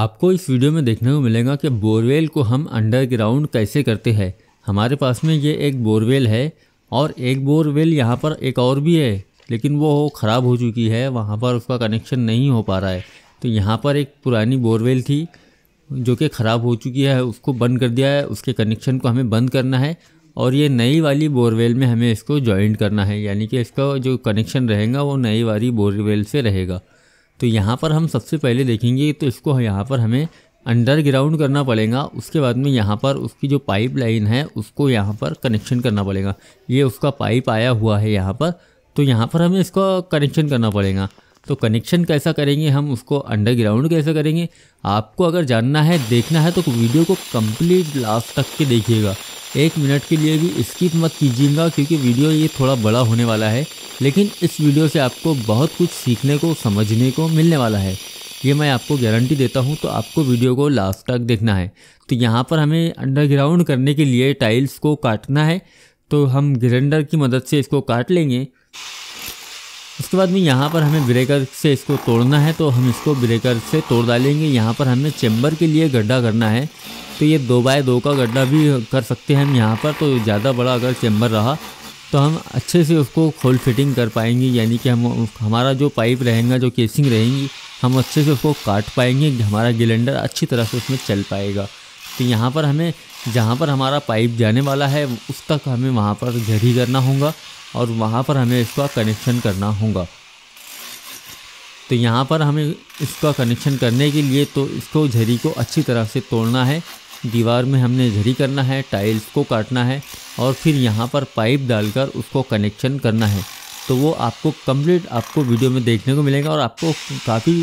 आपको इस वीडियो में देखने को मिलेगा कि बोरवेल को हम अंडरग्राउंड कैसे करते हैं हमारे पास में ये एक बोरवेल है और एक बोरवेल यहाँ पर एक और भी है लेकिन वो ख़राब हो चुकी है वहाँ पर उसका कनेक्शन नहीं हो पा रहा है तो यहाँ पर एक पुरानी बोरवेल थी जो कि ख़राब हो चुकी है उसको बंद कर दिया है उसके कनेक्शन को हमें बंद करना है और ये नई वाली बोरवेल में हमें इसको जॉइंट करना है यानी कि इसका जो कनेक्शन रहेगा वो नई वाली बोरवेल से रहेगा तो यहाँ पर हम सबसे पहले देखेंगे तो इसको यहाँ पर हमें अंडरग्राउंड करना पड़ेगा उसके बाद में यहाँ पर उसकी जो पाइप लाइन है उसको यहाँ पर कनेक्शन करना पड़ेगा ये उसका पाइप आया हुआ है यहाँ पर तो यहाँ पर हमें इसका कनेक्शन करना पड़ेगा तो कनेक्शन कैसा करेंगे हम उसको अंडरग्राउंड कैसे करेंगे आपको अगर जानना है देखना है तो वीडियो को कंप्लीट लास्ट तक के देखिएगा एक मिनट के लिए भी स्किप मत कीजिएगा क्योंकि वीडियो ये थोड़ा बड़ा होने वाला है लेकिन इस वीडियो से आपको बहुत कुछ सीखने को समझने को मिलने वाला है ये मैं आपको गारंटी देता हूँ तो आपको वीडियो को लास्ट तक देखना है तो यहाँ पर हमें अंडरग्राउंड करने के लिए टाइल्स को काटना है तो हम ग्रेंडर की मदद से इसको काट लेंगे उसके बाद में यहाँ पर हमें ब्रेकर से इसको तोड़ना है तो हम इसको ब्रेकर से तोड़ डालेंगे यहाँ पर हमें चैम्बर के लिए गड्ढा करना है तो ये दो बाय दो का गड्ढा भी कर सकते हैं हम यहाँ पर तो ज़्यादा बड़ा अगर चैम्बर रहा तो हम अच्छे से उसको खोल फिटिंग कर पाएंगे यानी कि हम हमारा जो पाइप रहेगा जो केसिंग रहेंगी हम अच्छे से उसको काट पाएंगे हमारा गिलेंडर अच्छी तरह से उसमें चल पाएगा तो यहाँ पर हमें जहाँ पर हमारा पाइप जाने वाला है उस तक हमें वहाँ पर घड़ी करना होगा और वहाँ पर हमें इसका कनेक्शन करना होगा तो यहाँ पर हमें इसका कनेक्शन करने के लिए तो इसको झरी को अच्छी तरह से तोड़ना है दीवार में हमने झरी करना है टाइल्स को काटना है और फिर यहाँ पर पाइप डालकर उसको कनेक्शन करना है तो वो आपको कंप्लीट आपको वीडियो में देखने को मिलेगा और आपको काफ़ी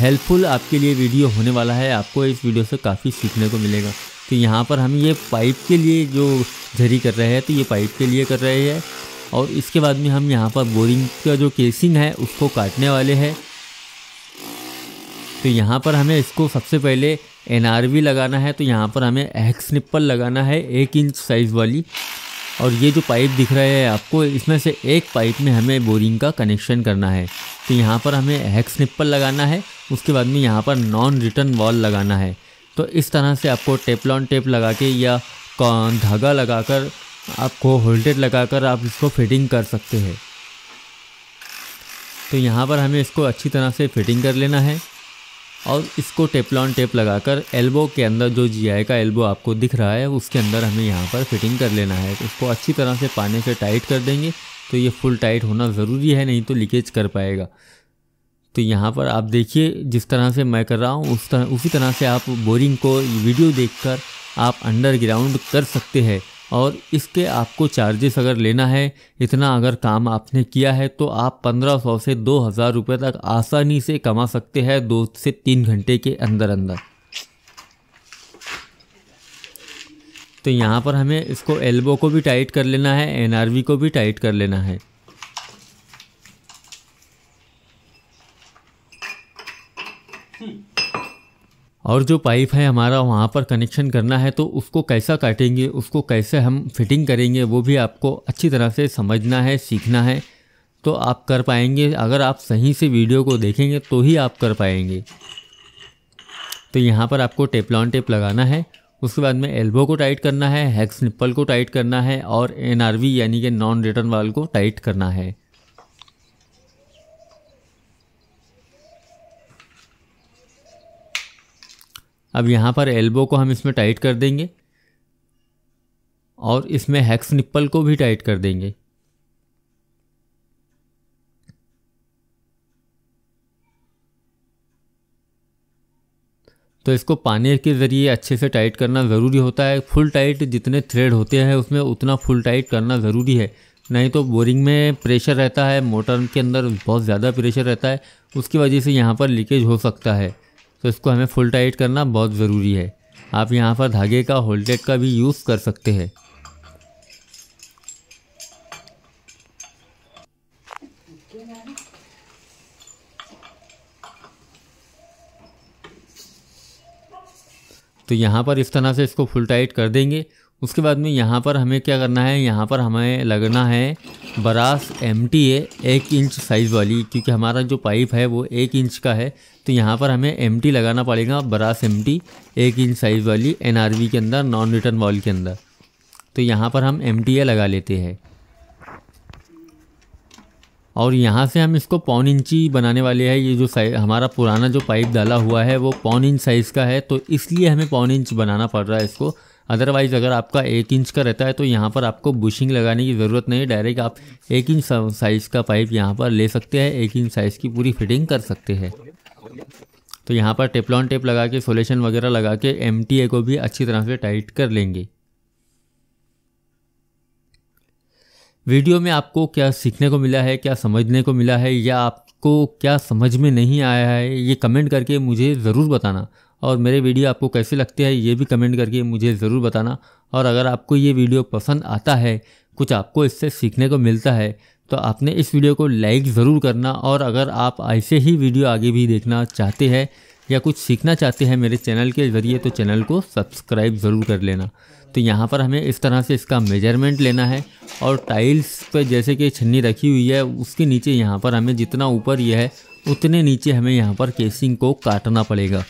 हेल्पफुल आपके लिए वीडियो होने वाला है आपको इस वीडियो से काफ़ी सीखने को मिलेगा तो यहाँ पर हम ये पाइप के लिए जो झरी कर रहे हैं तो ये पाइप के लिए कर रहे हैं और इसके बाद में हम यहाँ पर बोरिंग का जो केसिंग है उसको काटने वाले हैं तो यहाँ पर हमें इसको सबसे पहले एन लगाना है तो यहाँ पर हमें एक्स निप्पल लगाना है एक इंच साइज़ वाली और ये जो पाइप दिख रहा है आपको इसमें से एक पाइप में हमें बोरिंग का कनेक्शन करना है तो यहाँ पर हमें हैक्स निप्पल लगाना है उसके बाद में यहाँ पर नॉन रिटर्न वॉल लगाना है तो इस तरह से आपको टेपलॉन टेप लगा के या धागा लगाकर आपको होल्टेड लगाकर आप इसको फिटिंग कर सकते हैं तो यहाँ पर हमें इसको अच्छी तरह से फिटिंग कर लेना है और इसको टेपलॉन टेप लगाकर एल्बो के अंदर जो जी का एल्बो आपको दिख रहा है उसके अंदर हमें यहाँ पर फिटिंग कर लेना है तो इसको अच्छी तरह से पानी से टाइट कर देंगे तो ये फुल टाइट होना ज़रूरी है नहीं तो लीकेज कर पाएगा तो यहाँ पर आप देखिए जिस तरह से मैं कर रहा हूँ उस तरह उसी तरह से आप बोरिंग को वीडियो देखकर आप अंडरग्राउंड कर सकते हैं और इसके आपको चार्जेस अगर लेना है इतना अगर काम आपने किया है तो आप 1500 से 2000 रुपए तक आसानी से कमा सकते हैं दो से तीन घंटे के अंदर अंदर तो यहाँ पर हमें इसको एल्बो को भी टाइट कर लेना है एनआरवी को भी टाइट कर लेना है और जो पाइप है हमारा वहाँ पर कनेक्शन करना है तो उसको कैसा काटेंगे उसको कैसे हम फिटिंग करेंगे वो भी आपको अच्छी तरह से समझना है सीखना है तो आप कर पाएंगे अगर आप सही से वीडियो को देखेंगे तो ही आप कर पाएंगे तो यहाँ पर आपको टेपलॉन टेप लगाना है उसके बाद में एल्बो को टाइट करना है हैक्स निप्पल को टाइट करना है और एन यानी कि नॉन रिटर्न वाल को टाइट करना है अब यहाँ पर एल्बो को हम इसमें टाइट कर देंगे और इसमें हैक्स निप्पल को भी टाइट कर देंगे तो इसको पानी के ज़रिए अच्छे से टाइट करना ज़रूरी होता है फुल टाइट जितने थ्रेड होते हैं उसमें उतना फुल टाइट करना ज़रूरी है नहीं तो बोरिंग में प्रेशर रहता है मोटर के अंदर बहुत ज़्यादा प्रेशर रहता है उसकी वजह से यहाँ पर लीकेज हो सकता है तो इसको हमें फुल टाइट करना बहुत ज़रूरी है आप यहाँ पर धागे का होल्डेड का भी यूज़ कर सकते हैं तो यहाँ पर इस तरह से इसको फुल टाइट कर देंगे उसके बाद में यहाँ पर हमें क्या करना है यहाँ पर हमें लगना है बरास एम टी ए एक इंच साइज़ वाली क्योंकि हमारा जो पाइप है वो एक इंच का है तो यहाँ पर हमें एम टी लगाना पड़ेगा बरास एम टी एक इंच साइज़ वाली एन आर वी के अंदर नॉन रिटर्न वॉल के अंदर तो यहाँ पर हम एम टी ए लगा लेते हैं और यहाँ से हम इसको पौन इंची बनाने वाले हैं ये जो हमारा पुराना जो पाइप डाला हुआ है वो पौन इंच साइज़ का है तो इसलिए हमें पौन इंच बनाना पड़ रहा है इसको अदरवाइज़ अगर आपका एक इंच का रहता है तो यहाँ पर आपको बुशिंग लगाने की ज़रूरत नहीं डायरेक्ट आप एक इंच साइज़ का पाइप यहाँ पर ले सकते हैं एक इंच साइज़ की पूरी फिटिंग कर सकते हैं तो यहाँ पर टेपलॉन टेप लगा के सोलेशन वगैरह लगा के एम को भी अच्छी तरह से टाइट कर लेंगे वीडियो में आपको क्या सीखने को मिला है क्या समझने को मिला है या आपको क्या समझ में नहीं आया है ये कमेंट करके मुझे ज़रूर बताना और मेरे वीडियो आपको कैसे लगते हैं ये भी कमेंट करके मुझे ज़रूर बताना और अगर आपको ये वीडियो पसंद आता है कुछ आपको इससे सीखने को मिलता है तो आपने इस वीडियो को लाइक ज़रूर करना और अगर आप ऐसे ही वीडियो आगे भी देखना चाहते हैं या कुछ सीखना चाहते हैं मेरे चैनल के ज़रिए तो चैनल को सब्सक्राइब ज़रूर कर लेना तो यहाँ पर हमें इस तरह से इसका मेजरमेंट लेना है और टाइल्स पर जैसे कि छन्नी रखी हुई है उसके नीचे यहाँ पर हमें जितना ऊपर यह है उतने नीचे हमें यहाँ पर केसिंग को काटना पड़ेगा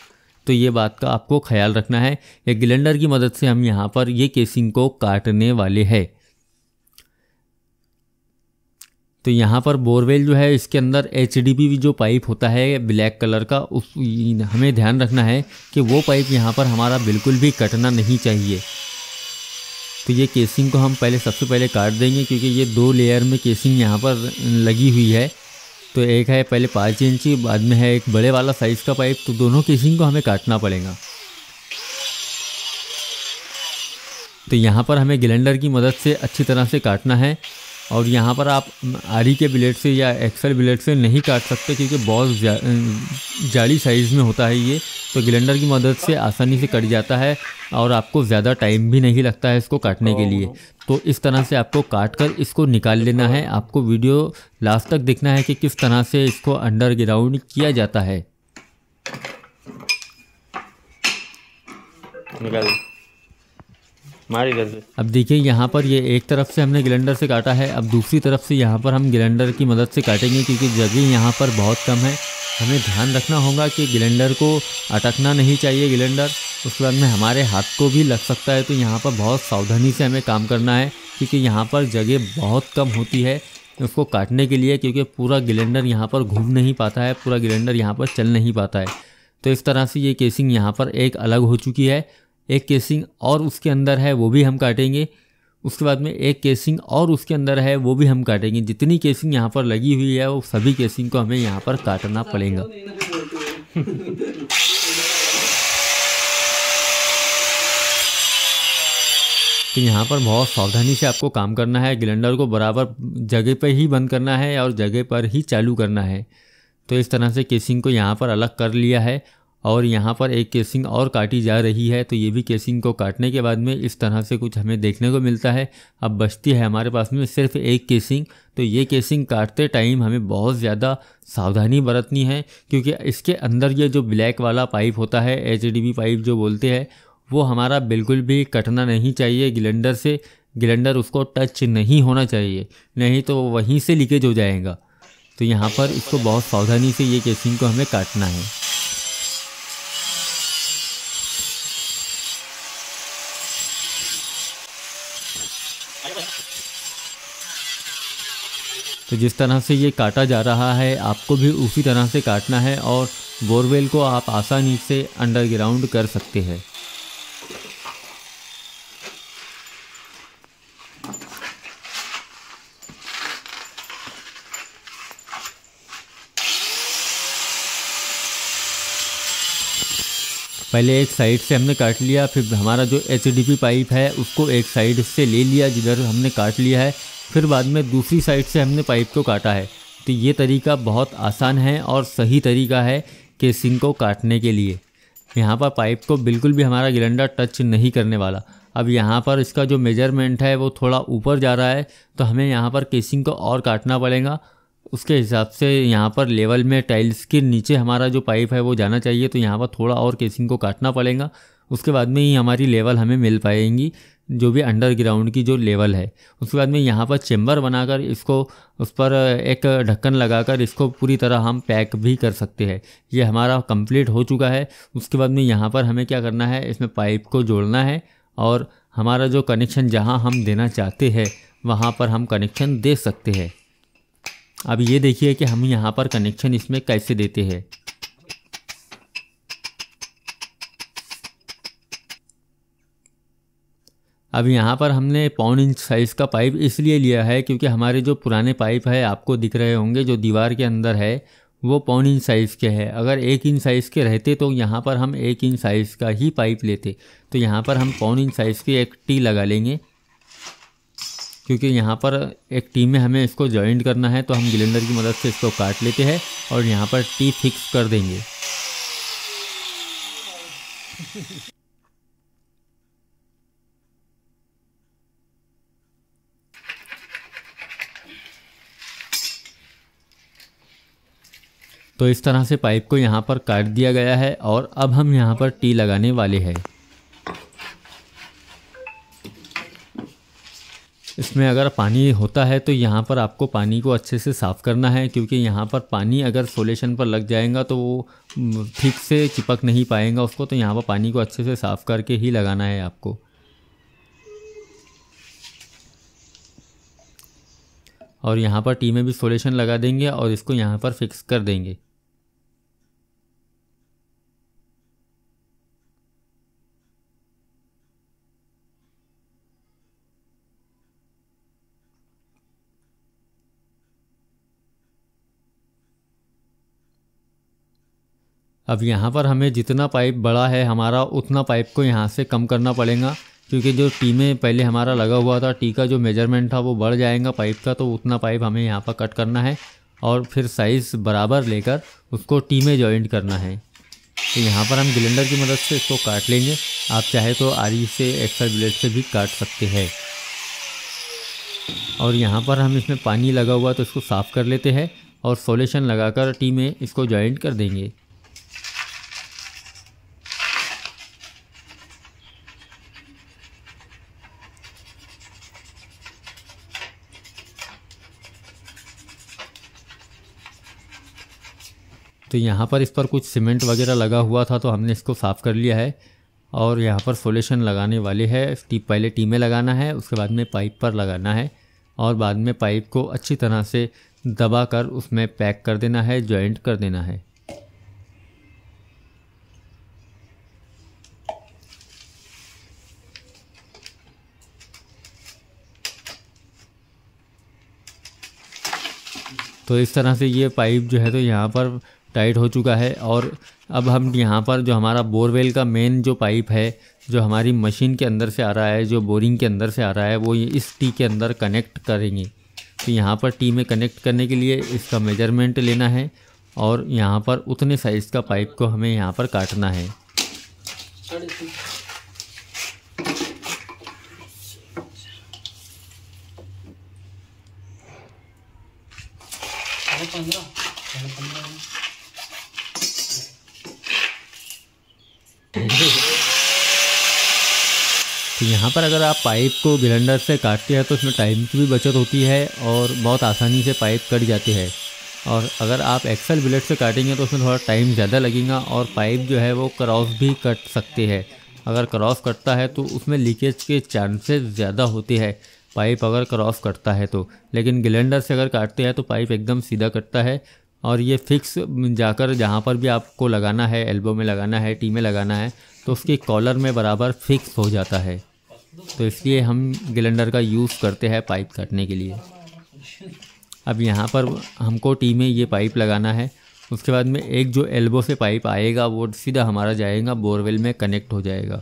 तो ये बात का आपको ख्याल रखना है या ग्लेंडर की मदद से हम यहाँ पर ये केसिंग को काटने वाले हैं तो यहाँ पर बोरवेल जो है इसके अंदर एच भी जो पाइप होता है ब्लैक कलर का उस हमें ध्यान रखना है कि वो पाइप यहाँ पर हमारा बिल्कुल भी कटना नहीं चाहिए तो ये केसिंग को हम पहले सबसे पहले काट देंगे क्योंकि ये दो लेयर में केसिंग यहाँ पर लगी हुई है तो एक है पहले पाँच इंची बाद में है एक बड़े वाला साइज़ का पाइप तो दोनों केसिंग को हमें काटना पड़ेगा तो यहाँ पर हमें गिलेंडर की मदद से अच्छी तरह से काटना है और यहाँ पर आप आरी के ब्लेड से या एक्सल ब्लेड से नहीं काट सकते क्योंकि बहुत जा, जाली साइज़ में होता है ये तो ग्लेंडर की मदद से आसानी से कट जाता है और आपको ज़्यादा टाइम भी नहीं लगता है इसको काटने के लिए तो इस तरह से आपको काट कर इसको निकाल लेना है आपको वीडियो लास्ट तक देखना है कि किस तरह से इसको अंडरग्राउंड किया जाता है निकाल हमारी अब देखिए यहाँ पर ये एक तरफ से हमने गिलेंडर से काटा है अब दूसरी तरफ से यहाँ पर हम गिलेंडर की मदद से काटेंगे क्योंकि जगह यहाँ पर बहुत कम है हमें ध्यान रखना होगा कि गिलेंडर को अटकना नहीं चाहिए गिलेंडर उसके बाद में हमारे हाथ को भी लग सकता है तो यहाँ पर बहुत सावधानी से हमें काम करना है क्योंकि यहाँ पर जगह बहुत कम होती है उसको काटने के लिए क्योंकि पूरा गिलेंडर यहाँ पर घूम नहीं पाता है पूरा गिलेंडर यहाँ पर चल नहीं पाता है तो इस तरह से ये केसिंग यहाँ पर एक अलग हो चुकी है एक केसिंग और उसके अंदर है वो भी हम काटेंगे उसके बाद में एक केसिंग और उसके अंदर है वो भी हम काटेंगे जितनी केसिंग यहाँ पर लगी हुई है वो सभी केसिंग को हमें यहाँ पर काटना पड़ेगा तो यहाँ पर बहुत सावधानी से आपको काम करना है गिलेंडर को बराबर जगह पर ही बंद करना है और जगह पर ही चालू करना है तो इस तरह से केसिंग को यहाँ पर अलग कर लिया है और यहाँ पर एक केसिंग और काटी जा रही है तो ये भी केसिंग को काटने के बाद में इस तरह से कुछ हमें देखने को मिलता है अब बचती है हमारे पास में सिर्फ एक केसिंग तो ये केसिंग काटते टाइम हमें बहुत ज़्यादा सावधानी बरतनी है क्योंकि इसके अंदर ये जो ब्लैक वाला पाइप होता है एच पाइप जो बोलते हैं वो हमारा बिल्कुल भी कटना नहीं चाहिए गिलेंडर से गिलेंडर उसको टच नहीं होना चाहिए नहीं तो वहीं से लीकेज हो जाएगा तो यहाँ पर इसको बहुत सावधानी से ये केसिंग को हमें काटना है तो जिस तरह से ये काटा जा रहा है आपको भी उसी तरह से काटना है और बोरवेल को आप आसानी से अंडरग्राउंड कर सकते हैं पहले एक साइड से हमने काट लिया फिर हमारा जो एच पाइप है उसको एक साइड से ले लिया जिधर हमने काट लिया है फिर बाद में दूसरी साइड से हमने पाइप को काटा है तो ये तरीका बहुत आसान है और सही तरीका है केसिंग को काटने के लिए यहाँ पर पाइप को बिल्कुल भी हमारा गिलंडा टच नहीं करने वाला अब यहाँ पर इसका जो मेजरमेंट है वो थोड़ा ऊपर जा रहा है तो हमें यहाँ पर केसिंग को और काटना पड़ेगा उसके हिसाब से यहाँ पर लेवल में टाइल्स के नीचे हमारा जो पाइप है वो जाना चाहिए तो यहाँ पर थोड़ा और केसिंग को काटना पड़ेगा उसके बाद में ही हमारी लेवल हमें मिल पाएंगी जो भी अंडरग्राउंड की जो लेवल है उसके बाद में यहाँ पर चेम्बर बनाकर इसको उस पर एक ढक्कन लगाकर इसको पूरी तरह हम पैक भी कर सकते हैं ये हमारा कंप्लीट हो चुका है उसके बाद में यहाँ पर हमें क्या करना है इसमें पाइप को जोड़ना है और हमारा जो कनेक्शन जहाँ हम देना चाहते हैं वहाँ पर हम कनेक्शन दे सकते हैं अब ये देखिए कि हम यहाँ पर कनेक्शन इसमें कैसे देते हैं अब यहाँ पर हमने पौन इंच साइज़ का पाइप इसलिए लिया है क्योंकि हमारे जो पुराने पाइप है आपको दिख रहे होंगे जो दीवार के अंदर है वो पौन इंच साइज़ के है अगर एक इंच साइज़ के रहते तो यहाँ पर हम एक इंच साइज़ का ही पाइप लेते तो यहाँ पर हम पौन इंच साइज़ की एक टी लगा लेंगे क्योंकि यहाँ पर एक टी में हमें इसको जॉइंट करना है तो हम गिलेंडर की मदद से इसको काट लेते हैं और यहाँ पर टी फिक्स कर देंगे तो इस तरह से पाइप को यहाँ पर काट दिया गया है और अब हम यहाँ पर टी लगाने वाले हैं इसमें अगर पानी होता है तो यहाँ पर आपको पानी को अच्छे से साफ़ करना है क्योंकि यहाँ पर पानी अगर सोलेशन पर लग जाएगा तो वो ठीक से चिपक नहीं पाएगा उसको तो यहाँ पर पानी को अच्छे से साफ़ करके ही लगाना है आपको और यहाँ पर टी में भी सोलेशन लगा देंगे और इसको यहाँ पर फिक्स कर देंगे अब यहाँ पर हमें जितना पाइप बड़ा है हमारा उतना पाइप को यहाँ से कम करना पड़ेगा क्योंकि जो टी में पहले हमारा लगा हुआ था टी का जो मेजरमेंट था वो बढ़ जाएगा पाइप का तो उतना पाइप हमें यहाँ पर कट करना है और फिर साइज़ बराबर लेकर उसको टी में जॉइंट करना है तो यहाँ पर हम गिलेंडर की मदद से इसको काट लेंगे आप चाहे तो आरी से एक्स्ट्रा ब्लेड से भी काट सकते हैं और यहाँ पर हम इसमें पानी लगा हुआ तो इसको साफ़ कर लेते हैं और सोलेशन लगाकर टी में इसको जॉइंट कर देंगे कि यहाँ पर इस पर कुछ सीमेंट वगैरह लगा हुआ था तो हमने इसको साफ़ कर लिया है और यहाँ पर सोलेशन लगाने वाले है टी पहले टीमें लगाना है उसके बाद में पाइप पर लगाना है और बाद में पाइप को अच्छी तरह से दबा कर उसमें पैक कर देना है जॉइंट कर देना है तो इस तरह से ये पाइप जो है तो यहाँ पर टाइट हो चुका है और अब हम यहाँ पर जो हमारा बोरवेल का मेन जो पाइप है जो हमारी मशीन के अंदर से आ रहा है जो बोरिंग के अंदर से आ रहा है वो ये इस टी के अंदर कनेक्ट करेंगे तो यहाँ पर टी में कनेक्ट करने के लिए इसका मेजरमेंट लेना है और यहाँ पर उतने साइज़ का पाइप को हमें यहाँ पर काटना है यहाँ पर अगर आप पाइप को ग्लेंडर से काटते हैं तो उसमें टाइम की भी बचत होती है और बहुत आसानी से पाइप कट जाती है और अगर आप एक्सल बिलेट से काटेंगे तो उसमें थोड़ा टाइम ज़्यादा लगेगा और पाइप जो है वो क्रॉस भी कट सकते हैं अगर क्रॉस कटता है तो उसमें लीकेज के चांसेस ज़्यादा होते हैं पाइप अगर क्रॉस कटता है तो लेकिन गिलेंडर से अगर काटते हैं तो पाइप एकदम सीधा कटता है और ये फिक्स जाकर जहाँ पर भी आपको लगाना है एल्बो में लगाना है टी में लगाना है तो उसकी कॉलर में बराबर फिक्स हो जाता है तो इसलिए हम गिलेंडर का यूज़ करते हैं पाइप काटने के लिए अब यहाँ पर हमको टी में ये पाइप लगाना है उसके बाद में एक जो एल्बो से पाइप आएगा वो सीधा हमारा जाएगा बोरवेल में कनेक्ट हो जाएगा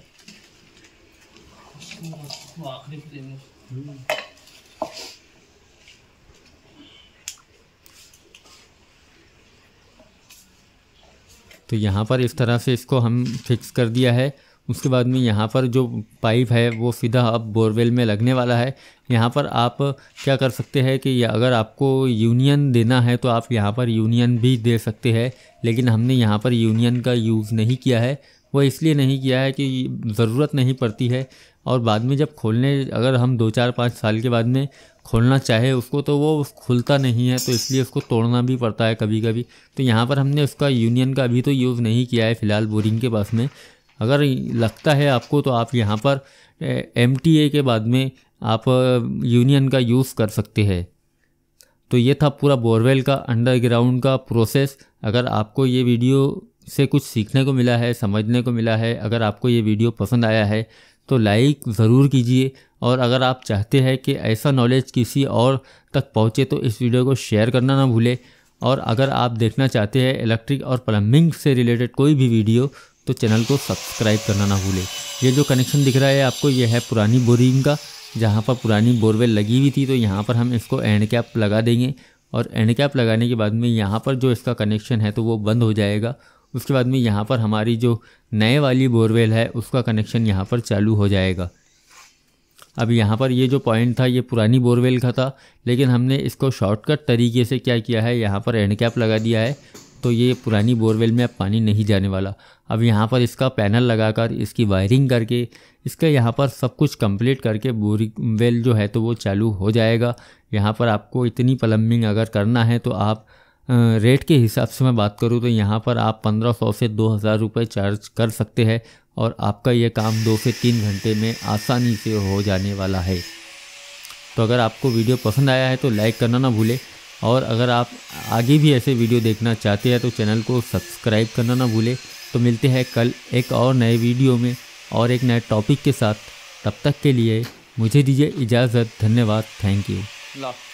तो यहाँ पर इस तरह से इसको हम फिक्स कर दिया है उसके बाद में यहाँ पर जो पाइप है वो सीधा अब बोरवेल में लगने वाला है यहाँ पर आप क्या कर सकते हैं कि अगर आपको यूनियन देना है तो आप यहाँ पर यूनियन भी दे सकते हैं लेकिन हमने यहाँ पर यूनियन का यूज़ नहीं किया है वो इसलिए नहीं किया है कि ज़रूरत नहीं पड़ती है और बाद में जब खोलने अगर हम दो चार पाँच साल के बाद में खोलना चाहे उसको तो वो खुलता नहीं है तो इसलिए उसको तोड़ना भी पड़ता है कभी कभी तो यहाँ पर हमने उसका यूनियन का अभी तो यूज़ नहीं किया है फ़िलहाल बोरिंग के पास में अगर लगता है आपको तो आप यहाँ पर एम के बाद में आप यूनियन का यूज़ कर सकते हैं तो ये था पूरा बोरवेल का अंडरग्राउंड का प्रोसेस अगर आपको ये वीडियो से कुछ सीखने को मिला है समझने को मिला है अगर आपको ये वीडियो पसंद आया है तो लाइक ज़रूर कीजिए और अगर आप चाहते हैं कि ऐसा नॉलेज किसी और तक पहुँचे तो इस वीडियो को शेयर करना ना भूलें और अगर आप देखना चाहते हैं इलेक्ट्रिक और प्लम्बिंग से रिलेटेड कोई भी वीडियो तो चैनल को सब्सक्राइब करना ना भूले ये जो कनेक्शन दिख रहा है आपको ये है पुरानी बोरिंग का जहाँ पर पुरानी बोरवेल लगी हुई थी तो यहाँ पर हम इसको एंड कैप लगा देंगे और एंड कैप लगाने के बाद में यहाँ पर जो इसका कनेक्शन है तो वो बंद हो जाएगा उसके बाद में यहाँ पर हमारी जो नए वाली बोरवेल है उसका कनेक्शन यहाँ पर चालू हो जाएगा अब यहाँ पर ये जो पॉइंट था ये पुरानी बोरवेल का था लेकिन हमने इसको शॉर्टकट तरीके से क्या किया है यहाँ पर एंड कैप लगा दिया है तो ये पुरानी बोरवेल में अब पानी नहीं जाने वाला अब यहाँ पर इसका पैनल लगाकर इसकी वायरिंग करके इसका यहाँ पर सब कुछ कंप्लीट करके बोरिंग वेल जो है तो वो चालू हो जाएगा यहाँ पर आपको इतनी प्लम्बिंग अगर करना है तो आप रेट के हिसाब से मैं बात करूँ तो यहाँ पर आप पंद्रह सौ से दो हज़ार रुपये चार्ज कर सकते हैं और आपका ये काम दो से तीन घंटे में आसानी से हो जाने वाला है तो अगर आपको वीडियो पसंद आया है तो लाइक करना ना भूलें और अगर आप आगे भी ऐसे वीडियो देखना चाहते हैं तो चैनल को सब्सक्राइब करना ना भूलें तो मिलते हैं कल एक और नए वीडियो में और एक नए टॉपिक के साथ तब तक के लिए मुझे दीजिए इजाज़त धन्यवाद थैंक यू